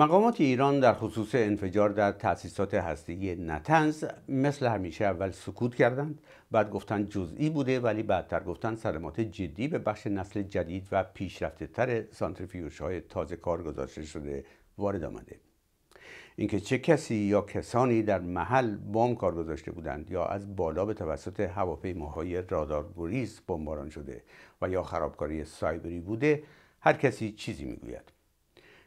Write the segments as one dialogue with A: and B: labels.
A: مقامات ایران در خصوص انفجار در تأسیسات هسته‌ای نتنز مثل همیشه اول سکوت کردند بعد گفتند جزئی بوده ولی بعدتر گفتند صدمات جدی به بخش نسل جدید و پیشرفته تر سانتریفیوژهای تازه کار گذاشته شده وارد آمده اینکه چه کسی یا کسانی در محل بمب کار گذاشته بودند یا از بالا به توسط هواپیماهای رادارگریز بمباران شده و یا خرابکاری سایبری بوده هر کسی چیزی میگوید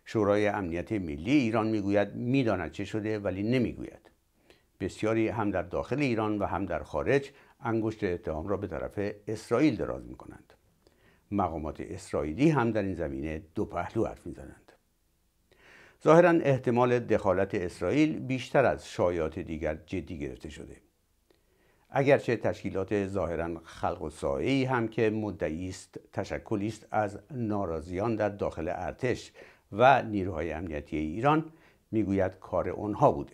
A: شورای امنیت ملی ایران میگوید میداند چه شده ولی نمیگوید بسیاری هم در داخل ایران و هم در خارج انگشت اتهام را به طرف اسرائیل دراز می کنند. مقامات اسرائیلی هم در این زمینه دو پهلو حرف میزنند ظاهرا احتمال دخالت اسرائیل بیشتر از شایعات دیگر جدی گرفته شده اگرچه تشکیلات ظاهرا خلق و ای هم که مدعی است تشکلی است از ناراضیان در داخل ارتش و نیروهای امنیتی ایران میگوید کار آنها بوده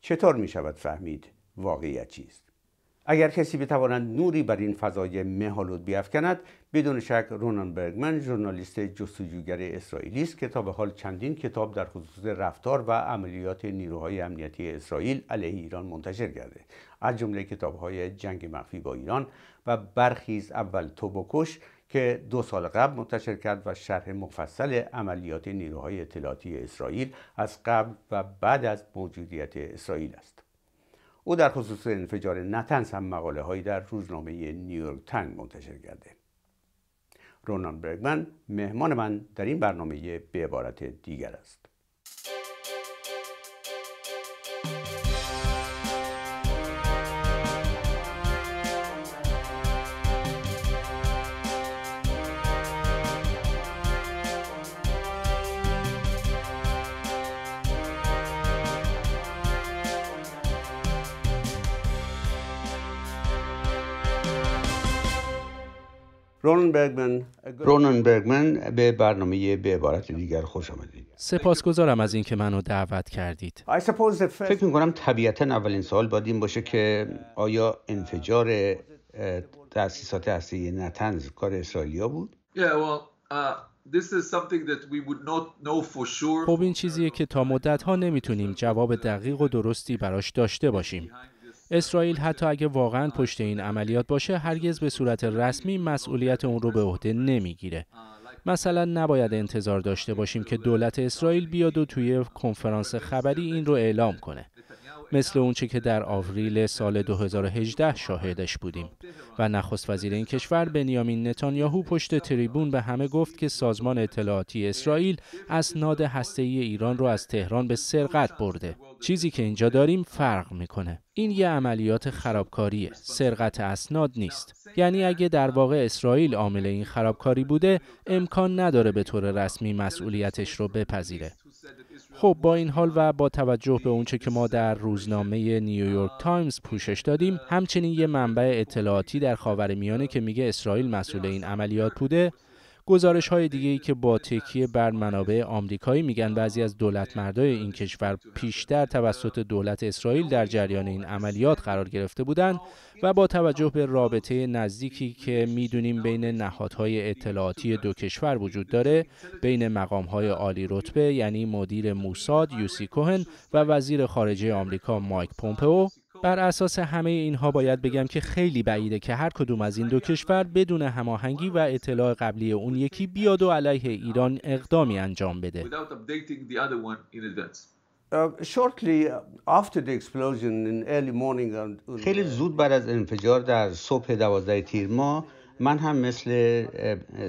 A: چطور می شود فهمید واقعیت چیست اگر کسی بتواند نوری بر این فضای مهالود بیافکند بدون شک رونان برگمن ژورنالیست جستجوگر اسرائیلی است که تا به حال چندین کتاب در خصوص رفتار و عملیات نیروهای امنیتی اسرائیل علیه ایران منتشر کرده از جمله کتابهای جنگ مخفی با ایران و برخیز اول تو بکش که دو سال قبل منتشر کرد و شرح مفصل عملیات نیروهای اطلاعاتی اسرائیل از قبل و بعد از موجودیت اسرائیل است او در خصوص انفجار نتنس هم مقاله هایی در روزنامه نیویورک تنگ منتشر کرده رونان برگمن مهمان من در این برنامه به عبارت دیگر است رونن برگمن به برنامه به عبارت دیگر خوش آمدید
B: سپاسگزارم از اینکه منو دعوت کردید
A: فکر می کنم طبیعتا اولین سوال باید این باشه که آیا انفجار تاسیسات هستی
B: نتنز کار
A: اسرائیلیا بود
C: uh,
B: خب این چیزیه که تا مدت ها نمیتونیم جواب دقیق و درستی براش داشته باشیم اسرائیل حتی اگه واقعا پشت این عملیات باشه هرگز به صورت رسمی مسئولیت اون رو به عهده نمیگیره مثلا نباید انتظار داشته باشیم که دولت اسرائیل بیاد و توی کنفرانس خبری این رو اعلام کنه مثل اونچه که در آوریل سال 2018 شاهدش بودیم و نخست وزیر این کشور بنیامین نتانیاهو پشت تریبون به همه گفت که سازمان اطلاعاتی اسرائیل اسناد هسته‌ای ایران رو از تهران به سرقت برده چیزی که اینجا داریم فرق میکنه این یه عملیات خرابکاریه سرقت اسناد نیست یعنی اگه در واقع اسرائیل عامل این خرابکاری بوده امکان نداره به طور رسمی مسئولیتش رو بپذیره خب با این حال و با توجه به اونچه که ما در روزنامه نیویورک تایمز پوشش دادیم همچنین یه منبع اطلاعاتی در خاورمیانه که میگه اسرائیل مسئول این عملیات بوده گزارش های دیگه ای که با تکیه بر منابع آمریکایی میگن بعضی از دولت مردای این کشور پیشتر توسط دولت اسرائیل در جریان این عملیات قرار گرفته بودند و با توجه به رابطه نزدیکی که میدونیم بین نهادهای اطلاعاتی دو کشور وجود داره بین مقام های عالی رتبه یعنی مدیر موساد یوسی کوهن و وزیر خارجه آمریکا مایک پومپئو بر اساس همه اینها باید بگم که خیلی بعیده که هر کدوم از این دو کشور بدون هماهنگی و اطلاع قبلی اون یکی بیاد و علیه ایران اقدامی انجام بده.
A: Uh, خیلی زود بعد از انفجار در صبح دوازده تیر ماه من هم مثل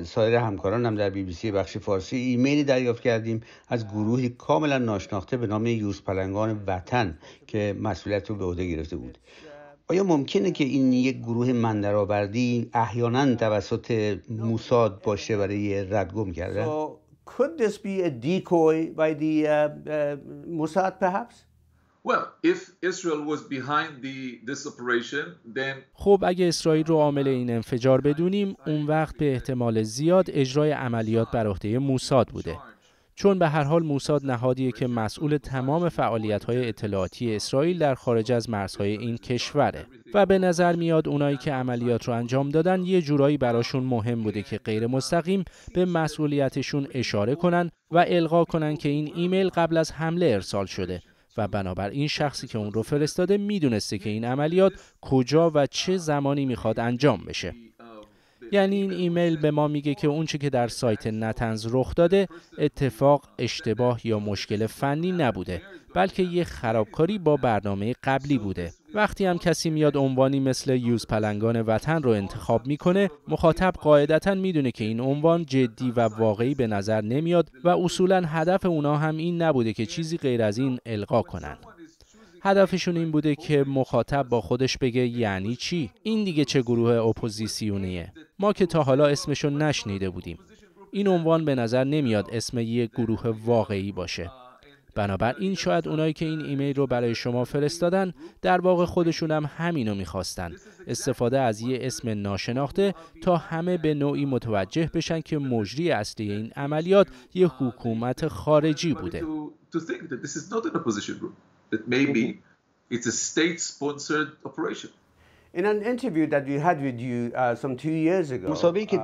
A: سایر همکارانم در بی بی سی بخش فارسی ایمیلی دریافت کردیم از گروهی کاملا ناشناخته به نام یوز پلنگان وطن که مسئولیت رو به عهده گرفته بود آیا ممکنه که این یک گروه مندرآوردی احیانا توسط موساد باشه برای ردگم کردن؟ so, could this be a decoy
B: by the perhaps? خب اگه اسرائیل رو عامل این انفجار بدونیم اون وقت به احتمال زیاد اجرای عملیات بر عهده موساد بوده چون به هر حال موساد نهادیه که مسئول تمام فعالیت های اطلاعاتی اسرائیل در خارج از مرزهای این کشوره و به نظر میاد اونایی که عملیات رو انجام دادن یه جورایی براشون مهم بوده که غیر مستقیم به مسئولیتشون اشاره کنن و القا کنن که این ایمیل قبل از حمله ارسال شده و بنابراین شخصی که اون رو فرستاده میدونسته که این عملیات کجا و چه زمانی میخواد انجام بشه یعنی این ایمیل به ما میگه که اونچه که در سایت نتنز رخ داده اتفاق اشتباه یا مشکل فنی نبوده بلکه یه خرابکاری با برنامه قبلی بوده وقتی هم کسی میاد عنوانی مثل یوز پلنگان وطن رو انتخاب میکنه مخاطب قاعدتا میدونه که این عنوان جدی و واقعی به نظر نمیاد و اصولا هدف اونا هم این نبوده که چیزی غیر از این القا کنن هدفشون این بوده که مخاطب با خودش بگه یعنی چی این دیگه چه گروه اپوزیسیونیه ما که تا حالا اسمشون نشنیده بودیم این عنوان به نظر نمیاد اسم یه گروه واقعی باشه بنابراین شاید اونایی که این ایمیل رو برای شما فرستادن در واقع خودشون هم همینو میخواستن استفاده از یه اسم ناشناخته تا همه به نوعی متوجه بشن که مجری اصلی این عملیات یه حکومت خارجی بوده
A: Uh, که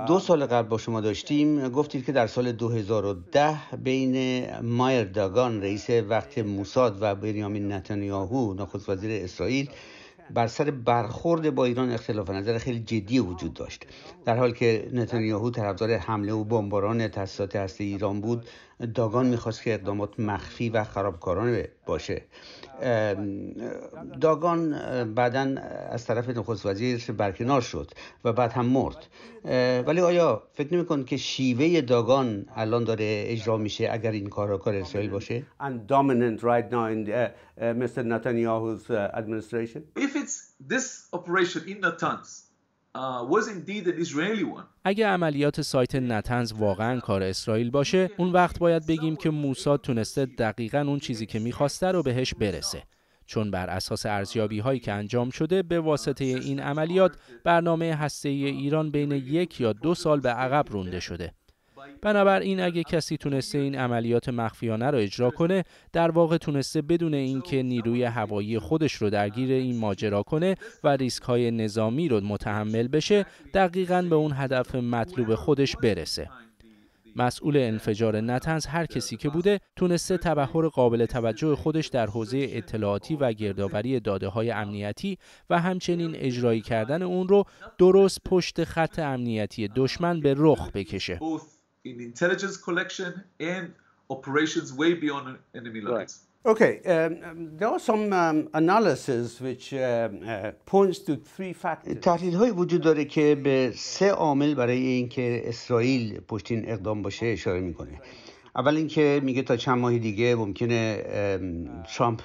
A: دو uh, سال قبل با شما داشتیم گفتید که در سال 2010 بین مایر داگان رئیس وقت موساد و بنیامین نتانیاهو نخست وزیر اسرائیل بر سر برخورد با ایران اختلاف نظر خیلی جدی وجود داشت در حال که نتانیاهو طرفدار حمله و بمباران تاسیسات هسته ایران بود داگان میخواست که اقدامات مخفی و خرابکارانه باشه داگان بعدا از طرف نخست وزیر برکنار شد و بعد هم مرد ولی آیا فکر کن که شیوه داگان الان داره اجرا میشه اگر این کار کار اسرائیل باشه right Mr. Netanyahu's administration
C: if it's this operation in Natanz Uh,
B: اگه عملیات سایت نتنز واقعا کار اسرائیل باشه اون وقت باید بگیم که موساد تونسته دقیقا اون چیزی که میخواسته رو بهش برسه چون بر اساس ارزیابی هایی که انجام شده به واسطه این عملیات برنامه هسته ایران بین یک یا دو سال به عقب رونده شده بنابراین اگه کسی تونسته این عملیات مخفیانه را اجرا کنه در واقع تونسته بدون اینکه نیروی هوایی خودش رو درگیر این ماجرا کنه و ریسک های نظامی رو متحمل بشه دقیقا به اون هدف مطلوب خودش برسه مسئول انفجار نتنز هر کسی که بوده تونسته تبهر قابل توجه خودش در حوزه اطلاعاتی و گردآوری داده های امنیتی و همچنین اجرایی کردن اون رو درست پشت خط امنیتی دشمن به رخ بکشه
C: in intelligence collection and operations way beyond enemy right. lines.
B: Okay, um, um, there are some um, analysis
A: which um, uh, points to three factors. تحلیل های وجود داره که به سه عامل برای اینکه اسرائیل پشتین اقدام باشه اشاره میکنه. اول اینکه میگه تا چند ماه دیگه ممکنه ترامپ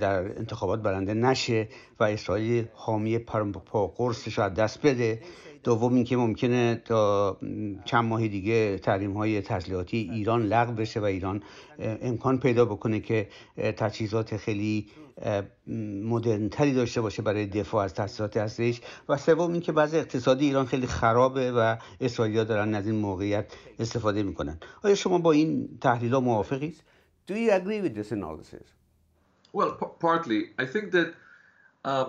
A: در انتخابات برنده نشه و اسرائیل حامی پرمپا قرصش از دست بده دوم اینکه ممکنه تا چند ماه دیگه تحریم های تسلیحاتی ایران لغو بشه و ایران امکان پیدا بکنه که تجهیزات خیلی مدرنتری داشته باشه برای دفاع از تاسیسات هستش و سوم اینکه بعض اقتصادی ایران خیلی خرابه و اسرائیل دارن از این موقعیت استفاده میکنن آیا شما با این تحلیل ها
B: موافقید Do you agree with this analysis?
C: Well, partly. I think that uh,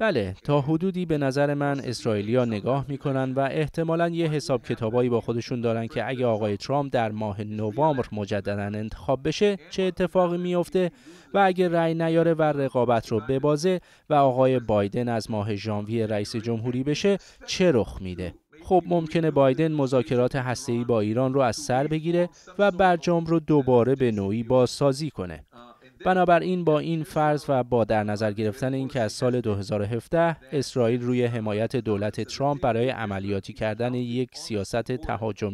B: بله تا حدودی به نظر من اسرائیلیا نگاه میکنن و احتمالا یه حساب کتابایی با خودشون دارن که اگه آقای ترامپ در ماه نوامبر مجددا انتخاب بشه چه اتفاقی میفته و اگه رأی نیاره و رقابت رو ببازه و آقای بایدن از ماه ژانویه رئیس جمهوری بشه چه رخ میده خب ممکنه بایدن مذاکرات هسته‌ای با ایران رو از سر بگیره و برجام رو دوباره به نوعی بازسازی کنه بنابراین با این فرض و با در نظر گرفتن اینکه از سال 2017 اسرائیل روی حمایت دولت ترامپ برای عملیاتی کردن یک سیاست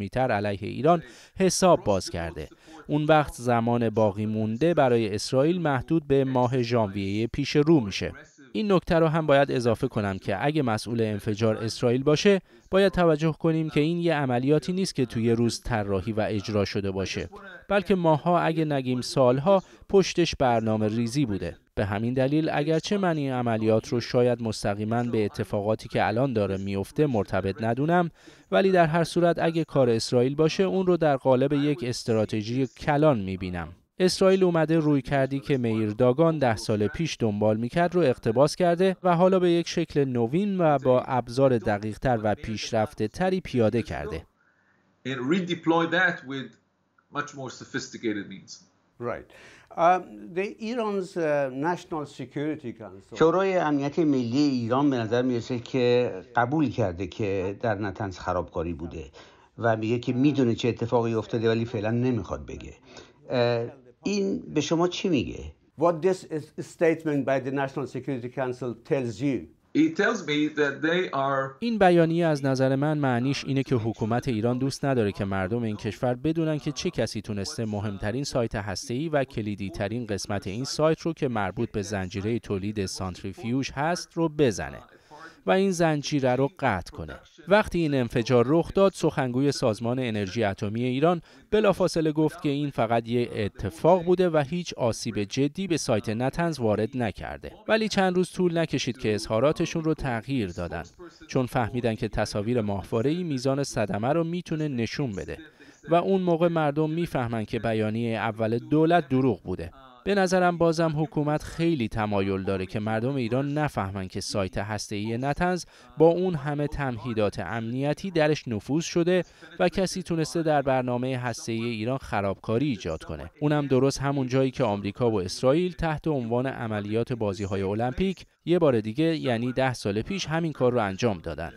B: تر علیه ایران حساب باز کرده اون وقت زمان باقی مونده برای اسرائیل محدود به ماه ژانویه پیش رو میشه این نکته رو هم باید اضافه کنم که اگه مسئول انفجار اسرائیل باشه باید توجه کنیم که این یه عملیاتی نیست که توی روز طراحی و اجرا شده باشه بلکه ماها اگه نگیم سالها پشتش برنامه ریزی بوده به همین دلیل اگرچه من این عملیات رو شاید مستقیما به اتفاقاتی که الان داره میفته مرتبط ندونم ولی در هر صورت اگه کار اسرائیل باشه اون رو در قالب یک استراتژی کلان میبینم اسرائیل اومده روی کردی که میر داگان ده سال پیش دنبال میکرد رو اقتباس کرده و حالا به یک شکل نوین و با ابزار تر و پیشرفته تری پیاده کرده.
C: Um,
A: uh, شورای امنیت ملی ایران به نظر میرسه که قبول کرده که در نتنز خرابکاری بوده و میگه که میدونه چه اتفاقی افتاده ولی فعلا نمیخواد بگه این به شما چی میگه What this statement by the National Security Council tells you
B: این بیانیه از نظر من معنیش اینه که حکومت ایران دوست نداره که مردم این کشور بدونن که چه کسی تونسته مهمترین سایت هسته‌ای و کلیدی ترین قسمت این سایت رو که مربوط به زنجیره تولید سانتریفیوژ هست رو بزنه. و این زنجیره رو قطع کنه. وقتی این انفجار رخ داد سخنگوی سازمان انرژی اتمی ایران بلافاصله گفت که این فقط یک اتفاق بوده و هیچ آسیب جدی به سایت نتنز وارد نکرده ولی چند روز طول نکشید که اظهاراتشون رو تغییر دادن چون فهمیدن که تصاویر ماهواره‌ای میزان صدمه رو میتونه نشون بده و اون موقع مردم میفهمن که بیانیه اول دولت دروغ بوده به نظرم بازم حکومت خیلی تمایل داره که مردم ایران نفهمن که سایت هسته‌ای نتنز با اون همه تمهیدات امنیتی درش نفوذ شده و کسی تونسته در برنامه هسته‌ای ایران خرابکاری ایجاد کنه. اونم درست همون جایی که آمریکا و اسرائیل تحت عنوان عملیات های المپیک یه بار دیگه یعنی ده سال پیش همین کار رو انجام دادن.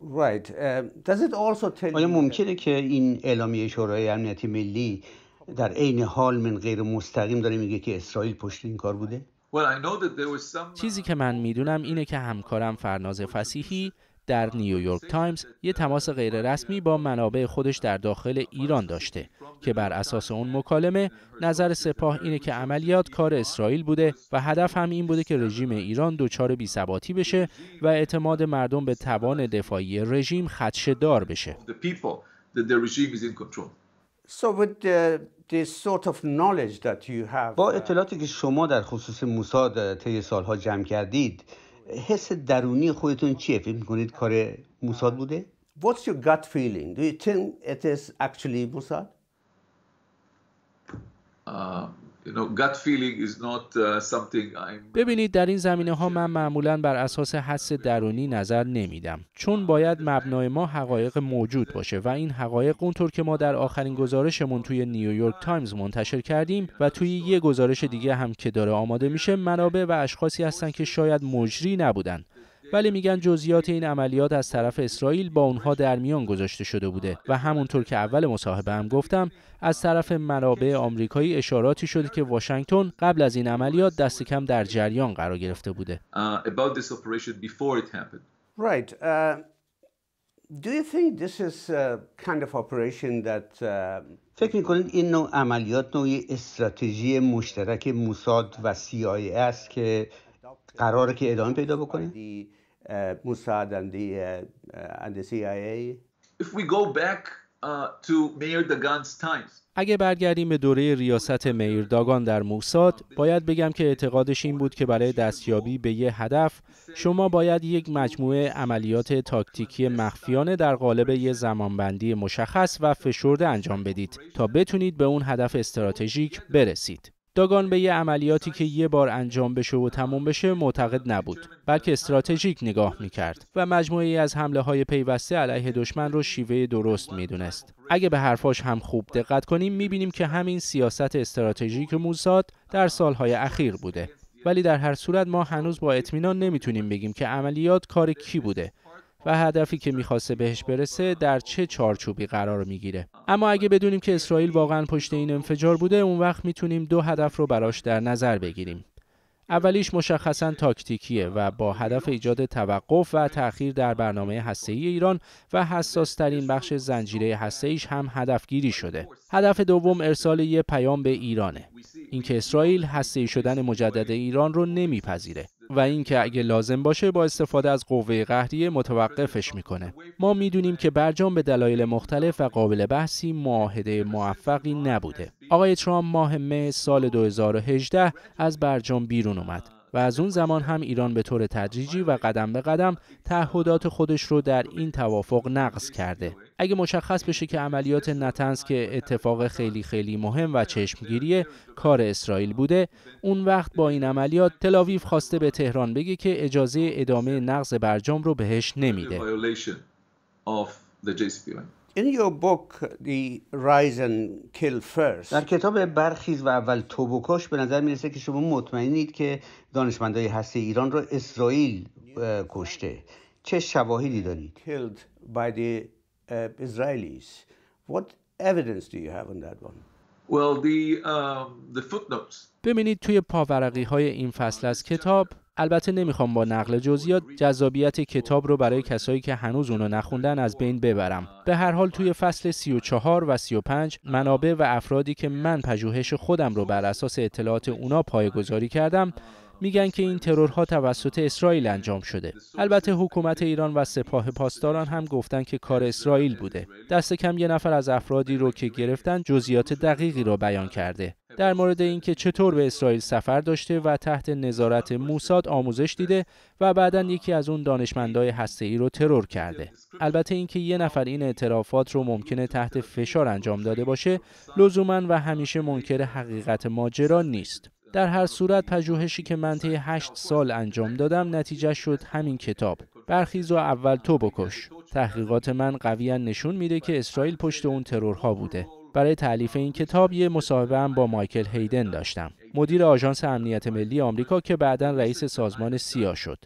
B: Right. Uh, does it also
A: آیا ممکنه که این اعلامیه شورای امنیتی ملی در عین حال من غیر مستقیم داره میگه که اسرائیل پشت این کار بوده؟
B: چیزی که من میدونم اینه که همکارم فرناز فسیحی در نیویورک تایمز یه تماس غیررسمی با منابع خودش در داخل ایران داشته که بر اساس اون مکالمه نظر سپاه اینه که عملیات کار اسرائیل بوده و هدف هم این بوده که رژیم ایران دچار بیثباتی بشه و اعتماد مردم به توان دفاعی رژیم خدشه دار بشه.
A: با اطلاعاتی که شما در خصوص موساد طی سالها جمع کردید حس درونی خودتون چیه فکر میکنید کار موساد بوده What's your gut feeling?
C: Do
B: you think it is actually Mossad?
C: Uh, Uh,
B: ببینید در این زمینه ها من معمولا بر اساس حس درونی نظر نمیدم چون باید مبنای ما حقایق موجود باشه و این حقایق اونطور که ما در آخرین گزارشمون توی نیویورک تایمز منتشر کردیم و توی یه گزارش دیگه هم که داره آماده میشه منابع و اشخاصی هستن که شاید مجری نبودن ولی بله میگن جزئیات این عملیات از طرف اسرائیل با اونها در میان گذاشته شده بوده و همونطور که اول مصاحبه هم گفتم از طرف منابع آمریکایی اشاراتی شده که واشنگتن قبل از این عملیات دست کم در جریان قرار گرفته بوده.
C: Uh,
A: فکر میکنید این نوع عملیات نوعی استراتژی مشترک موساد و CIA است که قراره که ادامه پیدا بکنه؟ uh,
B: اگه برگردیم به دوره ریاست میر داگان در موساد باید بگم که اعتقادش این بود که برای دستیابی به یه هدف شما باید یک مجموعه عملیات تاکتیکی مخفیانه در قالب یه زمانبندی مشخص و فشرده انجام بدید تا بتونید به اون هدف استراتژیک برسید داگان به یه عملیاتی که یه بار انجام بشه و تموم بشه معتقد نبود بلکه استراتژیک نگاه میکرد و مجموعه از حمله های پیوسته علیه دشمن رو شیوه درست میدونست اگه به حرفاش هم خوب دقت کنیم بینیم که همین سیاست استراتژیک موساد در سالهای اخیر بوده ولی در هر صورت ما هنوز با اطمینان نمیتونیم بگیم که عملیات کار کی بوده و هدفی که میخواسته بهش برسه در چه چارچوبی قرار میگیره اما اگه بدونیم که اسرائیل واقعا پشت این انفجار بوده اون وقت میتونیم دو هدف رو براش در نظر بگیریم اولیش مشخصا تاکتیکیه و با هدف ایجاد توقف و تأخیر در برنامه هسته‌ای ایران و ترین بخش زنجیره هسته‌ایش هم گیری شده. هدف دوم ارسال یه پیام به ایرانه. اینکه اسرائیل هسته‌ای شدن مجدد ایران رو نمیپذیره و اینکه اگه لازم باشه با استفاده از قوه قهریه متوقفش میکنه ما میدونیم که برجام به دلایل مختلف و قابل بحثی معاهده موفقی نبوده آقای ترامپ ماه مه سال 2018 از برجام بیرون اومد و از اون زمان هم ایران به طور تدریجی و قدم به قدم تعهدات خودش رو در این توافق نقض کرده. اگه مشخص بشه که عملیات نتنز که اتفاق خیلی خیلی مهم و چشمگیری کار اسرائیل بوده، اون وقت با این عملیات تلاویف خواسته به تهران بگه که اجازه ادامه نقض برجام رو بهش نمیده.
A: در کتاب برخیز و اول تو به نظر میرسه که شما مطمئنید که دانشمندای هست ایران را اسرائیل کشته چه شواهدی دارید killed
B: ببینید توی پاورقی های این فصل از کتاب البته نمیخوام با نقل جزئیات جذابیت کتاب رو برای کسایی که هنوز اونو نخوندن از بین ببرم. به هر حال توی فصل 34 و 35 منابع و افرادی که من پژوهش خودم رو بر اساس اطلاعات اونا پایگذاری کردم میگن که این ترورها توسط اسرائیل انجام شده البته حکومت ایران و سپاه پاسداران هم گفتن که کار اسرائیل بوده دست کم یه نفر از افرادی رو که گرفتن جزئیات دقیقی را بیان کرده در مورد اینکه چطور به اسرائیل سفر داشته و تحت نظارت موساد آموزش دیده و بعدا یکی از اون دانشمندای هسته ای رو ترور کرده البته اینکه یه نفر این اعترافات رو ممکنه تحت فشار انجام داده باشه لزوما و همیشه منکر حقیقت ماجرا نیست در هر صورت پژوهشی که من طی هشت سال انجام دادم نتیجه شد همین کتاب برخیز و اول تو بکش تحقیقات من قویا نشون میده که اسرائیل پشت اون ترورها بوده برای تعلیف این کتاب یه مصاحبه هم با مایکل هیدن داشتم مدیر آژانس امنیت ملی آمریکا که بعدا رئیس سازمان سیا شد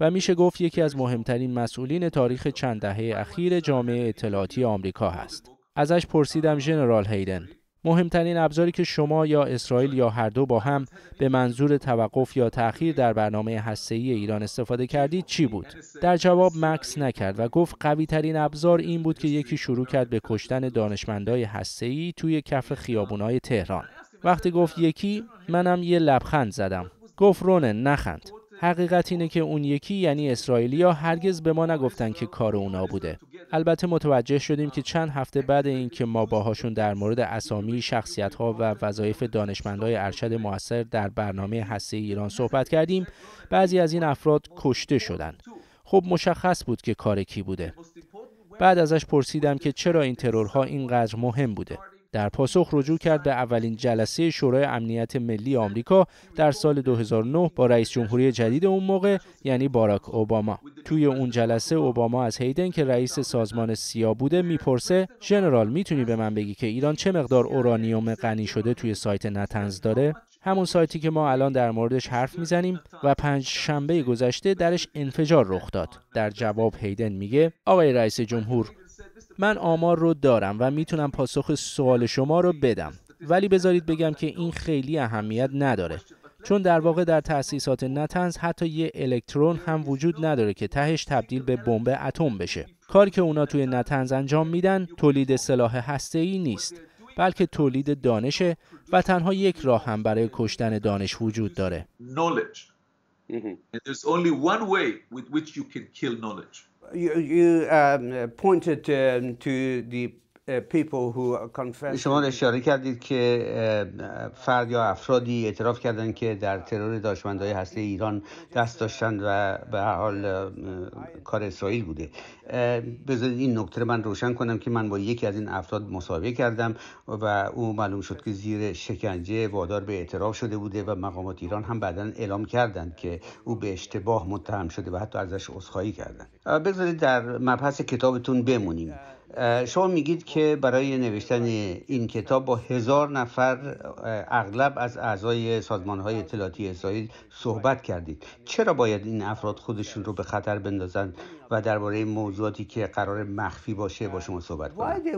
B: و میشه گفت یکی از مهمترین مسئولین تاریخ چند دهه اخیر جامعه اطلاعاتی آمریکا هست ازش پرسیدم ژنرال هیدن مهمترین ابزاری که شما یا اسرائیل یا هر دو با هم به منظور توقف یا تأخیر در برنامه هسته‌ای ایران استفاده کردید چی بود؟ در جواب مکس نکرد و گفت قوی ترین ابزار این بود که یکی شروع کرد به کشتن دانشمندای هسته‌ای توی کف خیابونای تهران. وقتی گفت یکی منم یه لبخند زدم. گفت رونن نخند. حقیقت اینه که اون یکی یعنی اسرائیلیا هرگز به ما نگفتن که کار اونا بوده. البته متوجه شدیم که چند هفته بعد اینکه ما باهاشون در مورد اسامی شخصیت ها و وظایف دانشمندای ارشد موثر در برنامه هسته ایران صحبت کردیم، بعضی از این افراد کشته شدند. خب مشخص بود که کار کی بوده. بعد ازش پرسیدم که چرا این ترورها اینقدر مهم بوده. در پاسخ رجوع کرد به اولین جلسه شورای امنیت ملی آمریکا در سال 2009 با رئیس جمهوری جدید اون موقع یعنی باراک اوباما توی اون جلسه اوباما از هیدن که رئیس سازمان سیا بوده میپرسه ژنرال میتونی به من بگی که ایران چه مقدار اورانیوم غنی شده توی سایت نتنز داره همون سایتی که ما الان در موردش حرف میزنیم و پنج شنبه گذشته درش انفجار رخ داد در جواب هیدن میگه آقای رئیس جمهور من آمار رو دارم و میتونم پاسخ سوال شما رو بدم ولی بذارید بگم که این خیلی اهمیت نداره چون در واقع در تأسیسات نتنز حتی یه الکترون هم وجود نداره که تهش تبدیل به بمب اتم بشه کار که اونا توی نتنز انجام میدن تولید سلاح هسته ای نیست بلکه تولید دانشه و تنها یک راه هم برای کشتن دانش وجود داره you, you um, pointed
C: um,
A: to the Uh, شما اشاره
C: کردید که
A: uh, فرد یا افرادی اعتراف کردند که در ترور داشمندهای هسته ایران دست داشتند و به حال uh, کار اسرائیل بوده بذارید این نکته من روشن کنم که من با یکی از این افراد مصاحبه کردم و او معلوم شد که زیر شکنجه وادار به اعتراف شده بوده و مقامات ایران هم بعدا اعلام کردند که او به اشتباه متهم شده و حتی ازش عذرخواهی کردند بذارید در مبحث کتابتون بمونیم شما میگید که برای نوشتن این کتاب با هزار نفر اغلب از اعضای سازمان های اطلاعاتی اسرائیل صحبت کردید چرا باید این افراد خودشون رو به خطر بندازن و درباره موضوعاتی که قرار مخفی باشه با شما صحبت کنند؟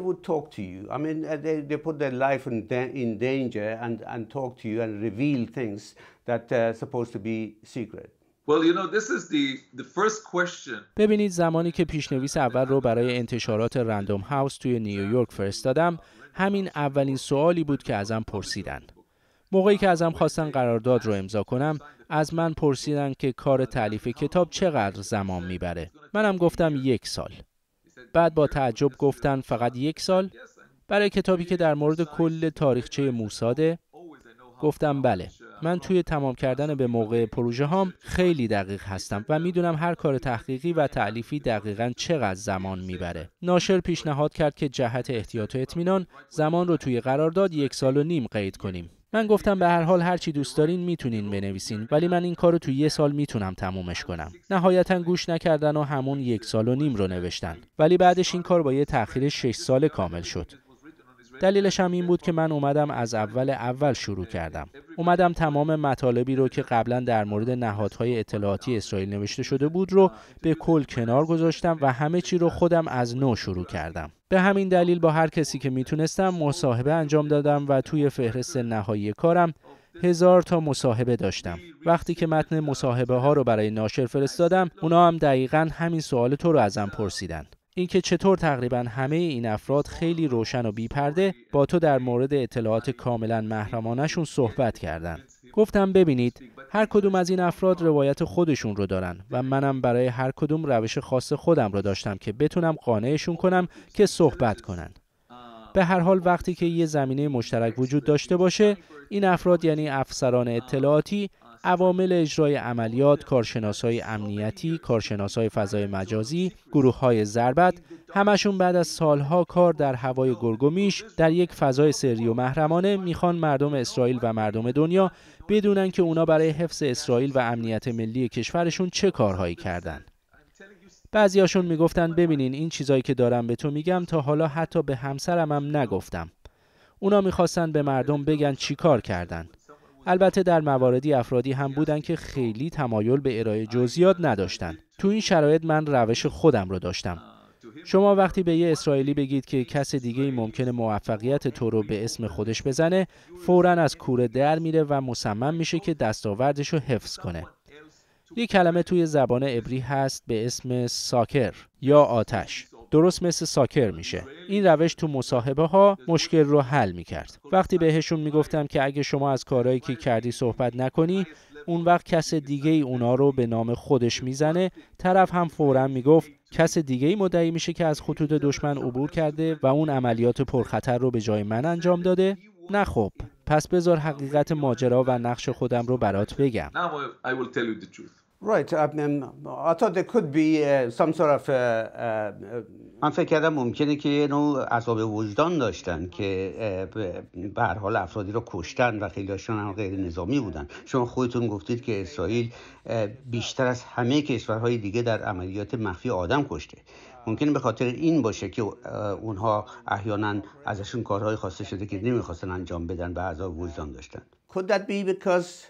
B: ببینید زمانی که پیشنویس اول رو برای انتشارات رندوم هاوس توی نیویورک فرستادم همین اولین سوالی بود که ازم پرسیدن موقعی که ازم خواستن قرارداد رو امضا کنم از من پرسیدن که کار تعلیف کتاب چقدر زمان میبره منم گفتم یک سال بعد با تعجب گفتن فقط یک سال برای کتابی که در مورد کل تاریخچه موساده گفتم بله من توی تمام کردن به موقع پروژه هام خیلی دقیق هستم و میدونم هر کار تحقیقی و تعلیفی دقیقا چقدر زمان میبره ناشر پیشنهاد کرد که جهت احتیاط و اطمینان زمان رو توی قرارداد یک سال و نیم قید کنیم من گفتم به هر حال هر چی دوست دارین میتونین بنویسین ولی من این کارو تو یه سال میتونم تمومش کنم نهایتا گوش نکردن و همون یک سال و نیم رو نوشتن ولی بعدش این کار با یه تاخیر 6 سال کامل شد دلیلش هم این بود که من اومدم از اول اول شروع کردم اومدم تمام مطالبی رو که قبلا در مورد نهادهای اطلاعاتی اسرائیل نوشته شده بود رو به کل کنار گذاشتم و همه چی رو خودم از نو شروع کردم به همین دلیل با هر کسی که میتونستم مصاحبه انجام دادم و توی فهرست نهایی کارم هزار تا مصاحبه داشتم وقتی که متن مصاحبه ها رو برای ناشر فرستادم اونا هم دقیقا همین سوال تو رو ازم پرسیدن اینکه چطور تقریبا همه این افراد خیلی روشن و بیپرده با تو در مورد اطلاعات کاملا محرمانشون صحبت کردند. گفتم ببینید هر کدوم از این افراد روایت خودشون رو دارن و منم برای هر کدوم روش خاص خودم رو داشتم که بتونم قانعشون کنم که صحبت کنند. به هر حال وقتی که یه زمینه مشترک وجود داشته باشه این افراد یعنی افسران اطلاعاتی عوامل اجرای عملیات، کارشناس های امنیتی، کارشناس های فضای مجازی، گروه های ضربت، همشون بعد از سالها کار در هوای گرگومیش در یک فضای سری و محرمانه میخوان مردم اسرائیل و مردم دنیا بدونن که اونا برای حفظ اسرائیل و امنیت ملی کشورشون چه کارهایی کردند. بعضیاشون میگفتن ببینین این چیزایی که دارم به تو میگم تا حالا حتی به همسرمم هم نگفتم. اونا میخواستن به مردم بگن چی کار کردن. البته در مواردی افرادی هم بودن که خیلی تمایل به ارائه جزئیات نداشتند. تو این شرایط من روش خودم رو داشتم. شما وقتی به یه اسرائیلی بگید که کس دیگه ممکنه موفقیت تو رو به اسم خودش بزنه فورا از کوره در میره و مصمم میشه که دستاوردش رو حفظ کنه یه کلمه توی زبان عبری هست به اسم ساکر یا آتش درست مثل ساکر میشه این روش تو مصاحبه ها مشکل رو حل میکرد وقتی بهشون میگفتم که اگه شما از کارهایی که کردی صحبت نکنی اون وقت کس دیگه ای اونا رو به نام خودش میزنه طرف هم فورا میگفت کس دیگه ای مدعی میشه که از خطوط دشمن عبور کرده و اون عملیات پرخطر رو به جای من انجام داده نه خب پس بذار حقیقت ماجرا و نقش خودم رو برات بگم Right. I, um, um,
A: I thought there could be uh, some sort of uh, uh, uh, من فکر کردم ممکنه که یه نوع عذاب وجدان داشتن که به حال افرادی رو کشتن و خیلی هاشون هم غیر نظامی بودن شما خودتون گفتید که اسرائیل بیشتر از همه کشورهای دیگه در عملیات مخفی آدم کشته ممکنه به خاطر این باشه که اونها احیانا ازشون کارهای خواسته شده که نمیخواستن انجام بدن و عذاب وجدان داشتن Could that be because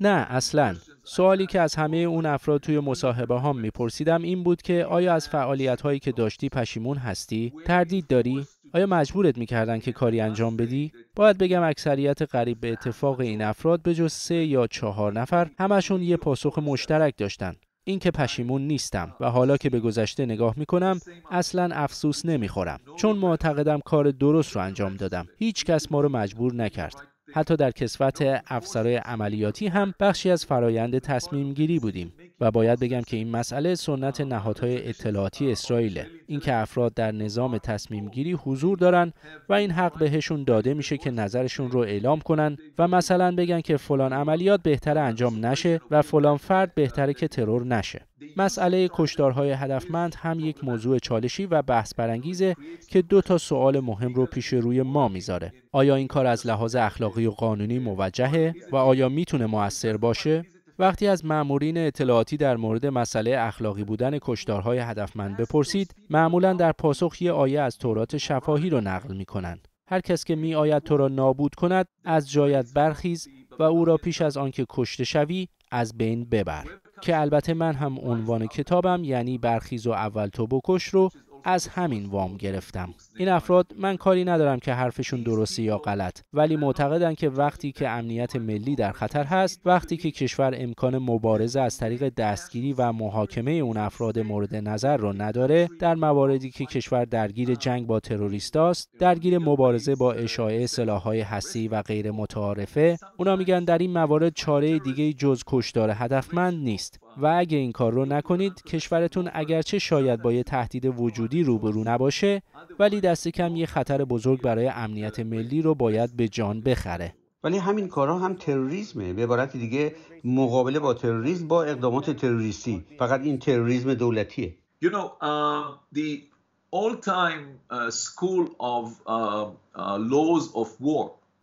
B: نه اصلا سوالی که از همه اون افراد توی مصاحبه ها میپرسیدم این بود که آیا از فعالیت هایی که داشتی پشیمون هستی؟ تردید داری؟ آیا مجبورت میکردن که کاری انجام بدی؟ باید بگم اکثریت قریب به اتفاق این افراد به جز سه یا چهار نفر همشون یه پاسخ مشترک داشتن. اینکه پشیمون نیستم و حالا که به گذشته نگاه میکنم اصلا افسوس نمیخورم چون معتقدم کار درست رو انجام دادم هیچ کس ما رو مجبور نکرد حتی در کسوت افسرای عملیاتی هم بخشی از فرایند تصمیم گیری بودیم و باید بگم که این مسئله سنت نهادهای اطلاعاتی اسرائیله اینکه افراد در نظام تصمیم گیری حضور دارن و این حق بهشون داده میشه که نظرشون رو اعلام کنن و مثلا بگن که فلان عملیات بهتر انجام نشه و فلان فرد بهتره که ترور نشه مسئله کشدارهای هدفمند هم یک موضوع چالشی و بحث برانگیزه که دو تا سوال مهم رو پیش روی ما میذاره آیا این کار از لحاظ اخلاقی و قانونی موجهه و آیا میتونه موثر باشه وقتی از مامورین اطلاعاتی در مورد مسئله اخلاقی بودن کشتارهای هدفمند بپرسید معمولا در پاسخ یه آیه از تورات شفاهی رو نقل می کنند. هر کس که می آید تو را نابود کند از جایت برخیز و او را پیش از آنکه کشته شوی از بین ببر که البته من هم عنوان کتابم یعنی برخیز و اول تو بکش رو از همین وام گرفتم این افراد من کاری ندارم که حرفشون درستی یا غلط ولی معتقدن که وقتی که امنیت ملی در خطر هست وقتی که کشور امکان مبارزه از طریق دستگیری و محاکمه اون افراد مورد نظر را نداره در مواردی که کشور درگیر جنگ با تروریست است، درگیر مبارزه با اشاعه سلاحهای هستی و غیر متعارفه اونا میگن در این موارد چاره دیگه جز کشدار هدفمند نیست و اگه این کار رو نکنید کشورتون اگرچه شاید با یه تهدید وجودی روبرو نباشه ولی دست کم یه خطر بزرگ برای امنیت ملی رو باید به جان بخره
A: ولی همین کارها هم تروریسمه به عبارت دیگه مقابله با تروریسم با اقدامات تروریستی فقط این تروریسم دولتیه
C: you know, uh, the all-time uh, of uh, uh, laws of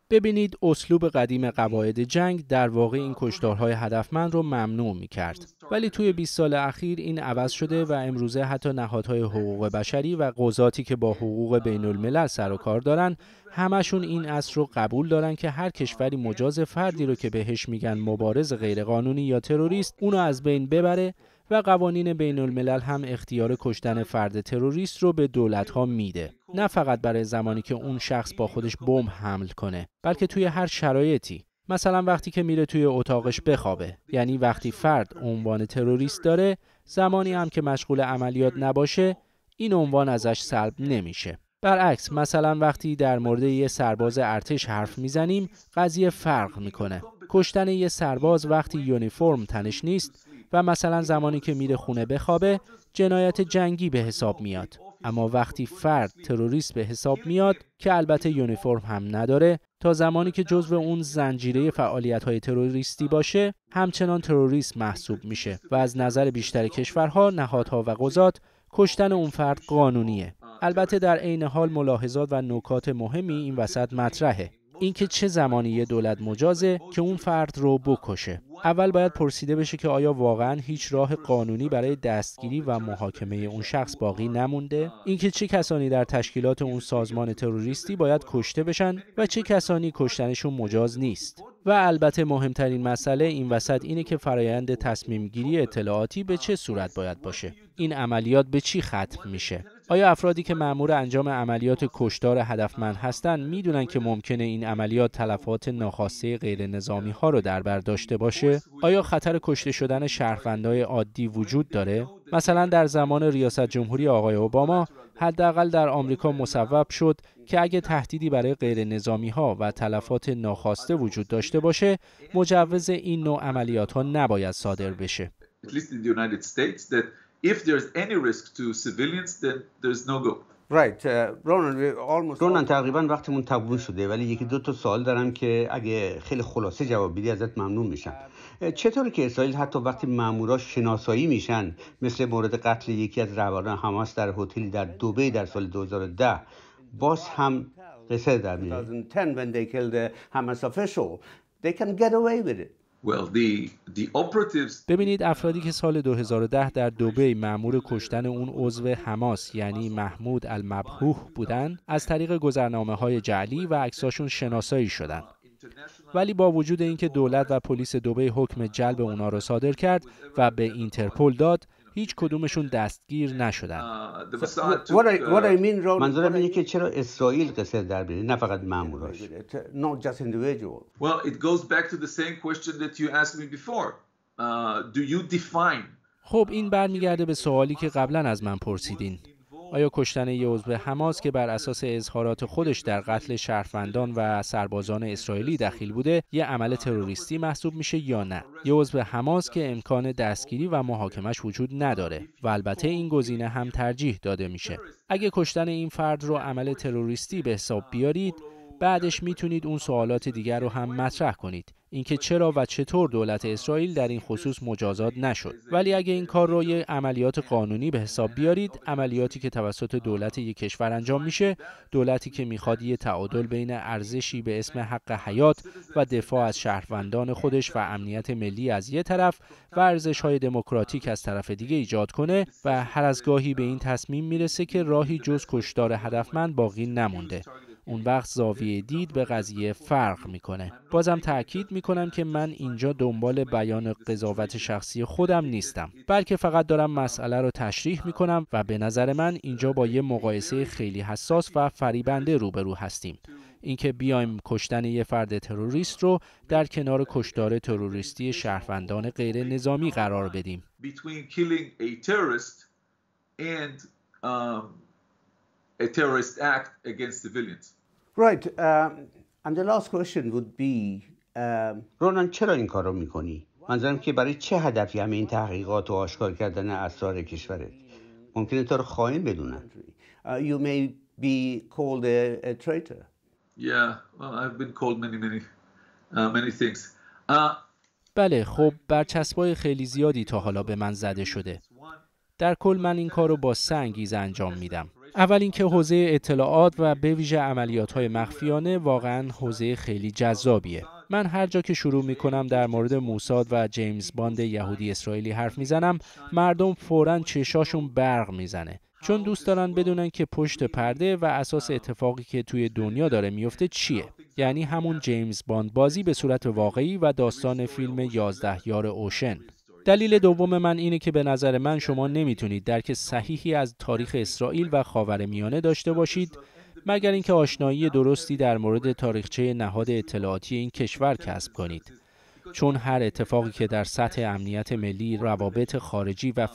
B: ببینید اسلوب قدیم قواعد جنگ در واقع این کشتارهای هدفمند رو ممنوع می کرد. ولی توی 20 سال اخیر این عوض شده و امروزه حتی نهادهای حقوق بشری و قضاتی که با حقوق بین الملل سر و کار دارن همشون این اصل رو قبول دارن که هر کشوری مجاز فردی رو که بهش میگن مبارز غیرقانونی یا تروریست اونو از بین ببره و قوانین بین الملل هم اختیار کشتن فرد تروریست رو به دولت ها میده. نه فقط برای زمانی که اون شخص با خودش بمب حمل کنه بلکه توی هر شرایطی مثلا وقتی که میره توی اتاقش بخوابه یعنی وقتی فرد عنوان تروریست داره زمانی هم که مشغول عملیات نباشه این عنوان ازش سلب نمیشه برعکس مثلا وقتی در مورد یه سرباز ارتش حرف میزنیم قضیه فرق میکنه کشتن یه سرباز وقتی یونیفرم تنش نیست و مثلا زمانی که میره خونه بخوابه جنایت جنگی به حساب میاد اما وقتی فرد تروریست به حساب میاد که البته یونیفرم هم نداره تا زمانی که جزو اون زنجیره فعالیت های تروریستی باشه همچنان تروریست محسوب میشه و از نظر بیشتر کشورها نهادها و قضات کشتن اون فرد قانونیه البته در عین حال ملاحظات و نکات مهمی این وسط مطرحه اینکه چه زمانی یه دولت مجازه که اون فرد رو بکشه اول باید پرسیده بشه که آیا واقعا هیچ راه قانونی برای دستگیری و محاکمه اون شخص باقی نمونده اینکه چه کسانی در تشکیلات اون سازمان تروریستی باید کشته بشن و چه کسانی کشتنشون مجاز نیست و البته مهمترین مسئله این وسط اینه که فرایند تصمیم گیری اطلاعاتی به چه صورت باید باشه این عملیات به چی ختم میشه آیا افرادی که مأمور انجام عملیات کشتار هدفمند هستند میدونن که ممکنه این عملیات تلفات ناخواسته غیر نظامی ها رو در بر داشته باشه؟ آیا خطر کشته شدن شهروندای عادی وجود داره؟ مثلا در زمان ریاست جمهوری آقای اوباما حداقل در آمریکا مصوب شد که اگه تهدیدی برای غیر نظامی ها و تلفات ناخواسته وجود داشته باشه مجوز این نوع عملیات ها نباید صادر بشه
A: Right. تقریبا وقتمون تموم شده ولی یکی دو تا سوال دارم که اگه خیلی خلاصه جواب بدی ازت ممنون میشم چطور که اسرائیل حتی وقتی مامورا شناسایی میشن مثل مورد قتل یکی از رهبران حماس در هتل در دوبه در سال 2010 باز هم قصه در میاد
B: ببینید افرادی که سال 2010 در دوبه مأمور کشتن اون عضو حماس یعنی محمود المبهوح بودن از طریق گذرنامه های جعلی و عکساشون شناسایی شدند. ولی با وجود اینکه دولت و پلیس دوبه حکم جلب اونا را صادر کرد و به اینترپل داد هیچ کدومشون دستگیر نشدن
A: منظورم اینه که چرا اسرائیل در نه فقط uh,
B: خب این برمیگرده به سوالی که قبلا از من پرسیدین آیا کشتن یه عضو حماس که بر اساس اظهارات خودش در قتل شهروندان و سربازان اسرائیلی دخیل بوده یه عمل تروریستی محسوب میشه یا نه یه عضو حماس که امکان دستگیری و محاکمش وجود نداره و البته این گزینه هم ترجیح داده میشه اگه کشتن این فرد رو عمل تروریستی به حساب بیارید بعدش میتونید اون سوالات دیگر رو هم مطرح کنید اینکه چرا و چطور دولت اسرائیل در این خصوص مجازات نشد ولی اگه این کار رو یه عملیات قانونی به حساب بیارید عملیاتی که توسط دولت یک کشور انجام میشه دولتی که میخواد یه تعادل بین ارزشی به اسم حق حیات و دفاع از شهروندان خودش و امنیت ملی از یه طرف و ارزش های دموکراتیک از طرف دیگه ایجاد کنه و هر از گاهی به این تصمیم میرسه که راهی جز کشدار هدفمند باقی نمونده اون وقت زاویه دید به قضیه فرق میکنه بازم تاکید میکنم که من اینجا دنبال بیان قضاوت شخصی خودم نیستم بلکه فقط دارم مسئله رو تشریح میکنم و به نظر من اینجا با یه مقایسه خیلی حساس و فریبنده روبرو هستیم اینکه بیایم کشتن یه فرد تروریست رو در کنار کشتار تروریستی شهروندان غیر نظامی قرار بدیم
C: a
A: چرا این کارو میکنی؟ منظرم که برای چه هدفی همه این تحقیقات و آشکار کردن اسرار کشورت ممکنه تا رو خواهیم بدونن uh, You
C: may
B: be called a, traitor بله خب برچسبای خیلی زیادی تا حالا به من زده شده در کل من این کار رو با سنگیز انجام میدم اول اینکه حوزه اطلاعات و به ویژه عملیات های مخفیانه واقعا حوزه خیلی جذابیه من هر جا که شروع می کنم در مورد موساد و جیمز باند یهودی اسرائیلی حرف میزنم مردم فورا چشاشون برق میزنه چون دوست دارن بدونن که پشت پرده و اساس اتفاقی که توی دنیا داره میفته چیه یعنی همون جیمز باند بازی به صورت واقعی و داستان فیلم 11 یار اوشن دلیل دوم من اینه که به نظر من شما نمیتونید درک صحیحی از تاریخ اسرائیل و میانه داشته باشید مگر اینکه آشنایی درستی در مورد تاریخچه نهاد اطلاعاتی این کشور کسب کنید چون هر اتفاقی که در سطح امنیت ملی روابط خارجی و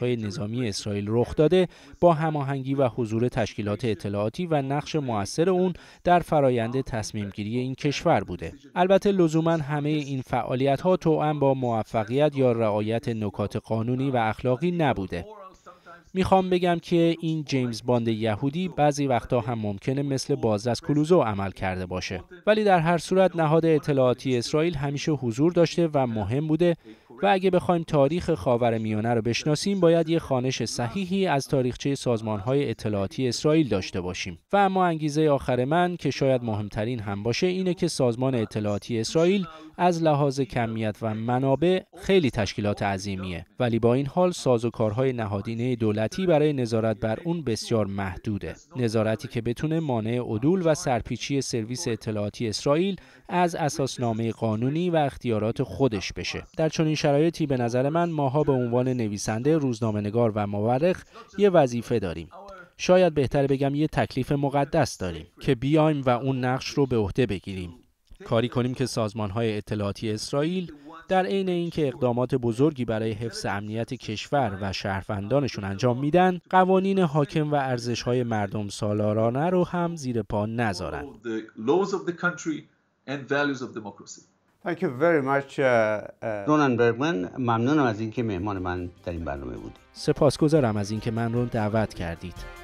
B: های نظامی اسرائیل رخ داده با هماهنگی و حضور تشکیلات اطلاعاتی و نقش موثر اون در فرایند تصمیمگیری این کشور بوده البته لزوما همه این فعالیت‌ها توأم با موفقیت یا رعایت نکات قانونی و اخلاقی نبوده میخوام بگم که این جیمز باند یهودی بعضی وقتا هم ممکنه مثل باز از کلوزو عمل کرده باشه ولی در هر صورت نهاد اطلاعاتی اسرائیل همیشه حضور داشته و مهم بوده و اگه بخوایم تاریخ خاور میانه رو بشناسیم باید یه خانش صحیحی از تاریخچه سازمانهای اطلاعاتی اسرائیل داشته باشیم و اما انگیزه آخر من که شاید مهمترین هم باشه اینه که سازمان اطلاعاتی اسرائیل از لحاظ کمیت و منابع خیلی تشکیلات عظیمیه ولی با این حال کارهای نهادینه دولتی برای نظارت بر اون بسیار محدوده نظارتی که بتونه مانع عدول و سرپیچی سرویس اطلاعاتی اسرائیل از اساسنامه قانونی و اختیارات خودش بشه در چنین شرایطی به نظر من ماها به عنوان نویسنده روزنامهنگار و مورخ یه وظیفه داریم شاید بهتر بگم یه تکلیف مقدس داریم که بیایم و اون نقش رو به عهده بگیریم کاری کنیم که سازمان های اطلاعاتی اسرائیل در عین اینکه اقدامات بزرگی برای حفظ امنیت کشور و شهروندانشون انجام میدن قوانین حاکم و ارزش های مردم سالارانه رو هم زیر پا نذارن
A: Thank you very much, uh, uh, Ronan برگمن ممنونم از اینکه مهمان من در این برنامه بودید.
B: سپاسگزارم از اینکه من رو دعوت کردید.